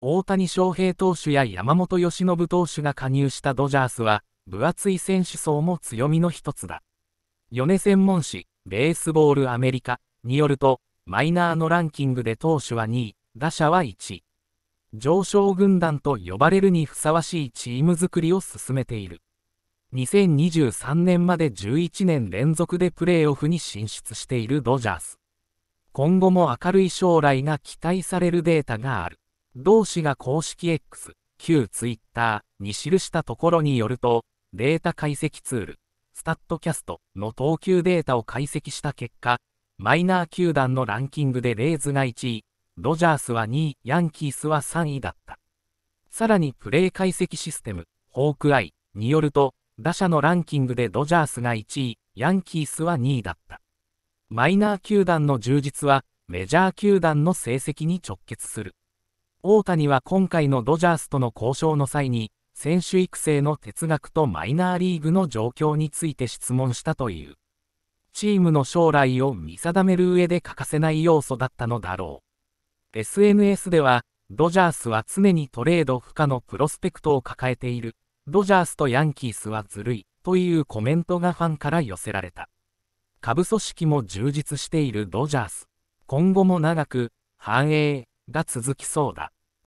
大谷翔平投手や山本由伸投手が加入したドジャースは、分厚い選手層も強みの一つだ。米専門誌、ベースボールアメリカによると、マイナーのランキングで投手は2位、打者は1位。上昇軍団と呼ばれるにふさわしいチーム作りを進めている。2023年まで11年連続でプレーオフに進出しているドジャース。今後も明るい将来が期待されるデータがある。同氏が公式 X、旧 Twitter に記したところによると、データ解析ツール、スタッドキャストの投球データを解析した結果、マイナー球団のランキングでレイズが1位、ドジャースは2位、ヤンキースは3位だった。さらにプレイ解析システム、ホークアイによると、打者のランキングでドジャースが1位、ヤンキースは2位だった。マイナー球団の充実は、メジャー球団の成績に直結する。大谷は今回のドジャースとの交渉の際に、選手育成の哲学とマイナーリーグの状況について質問したという。チームの将来を見定める上で欠かせない要素だったのだろう。SNS では、ドジャースは常にトレード不可のプロスペクトを抱えている、ドジャースとヤンキースはずるい、というコメントがファンから寄せられた。下部組織も充実しているドジャース。今後も長く、繁栄、が続きそうだ。